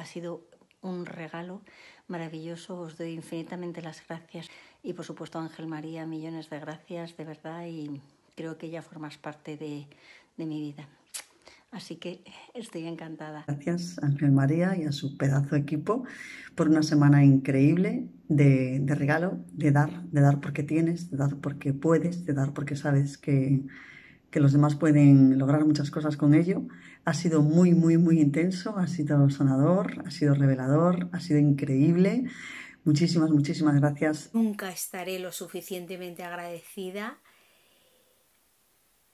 ha sido un regalo maravilloso. Os doy infinitamente las gracias. Y por supuesto, Ángel María, millones de gracias, de verdad. Y creo que ya formas parte de, mi vida. Así que estoy encantada. Gracias Ángel María y a su pedazo equipo por una semana increíble de regalo, de dar, de dar porque tienes, de dar porque puedes, de dar porque sabes que, que los demás pueden lograr muchas cosas con ello. Ha sido muy, muy, muy intenso, ha sido sanador ha sido revelador, ha sido increíble. Muchísimas, muchísimas gracias. Nunca estaré lo suficientemente agradecida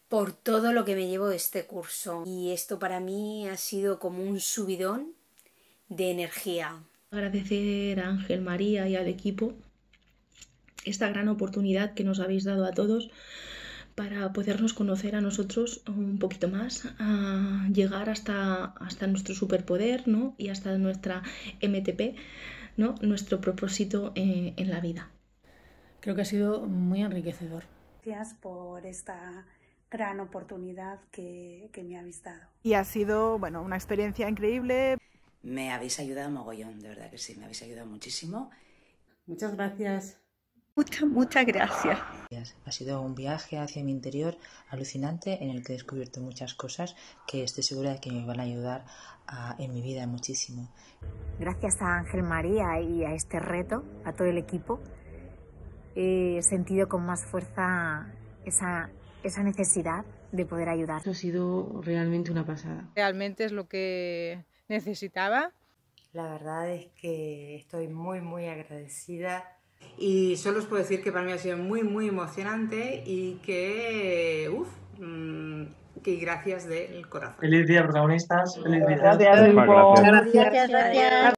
por todo lo que me llevo de este curso. Y esto para mí ha sido como un subidón de energía. Agradecer a Ángel María y al equipo esta gran oportunidad que nos habéis dado a todos para podernos conocer a nosotros un poquito más, a llegar hasta, hasta nuestro superpoder ¿no? y hasta nuestra MTP, ¿no? nuestro propósito eh, en, la vida. Creo que ha sido muy enriquecedor. Gracias por esta gran oportunidad que, que me habéis dado. Y ha sido bueno, una experiencia increíble. Me habéis ayudado mogollón, de verdad que sí, me habéis ayudado muchísimo. Muchas gracias. Muchas, muchas gracias. Ha sido un viaje hacia mi interior alucinante en el que he descubierto muchas cosas que estoy segura de que me van a ayudar en mi vida muchísimo. Gracias a Ángel María y a este reto, a todo el equipo, he sentido con más fuerza esa, esa necesidad de poder ayudar. ha sido realmente una pasada. Realmente es lo que necesitaba. La verdad es que estoy muy, muy agradecida y solo os puedo decir que para mí ha sido muy, muy emocionante y que, uff, mm, que gracias del corazón. Feliz día, protagonistas. Feliz día. Gracias, gracias. gracias.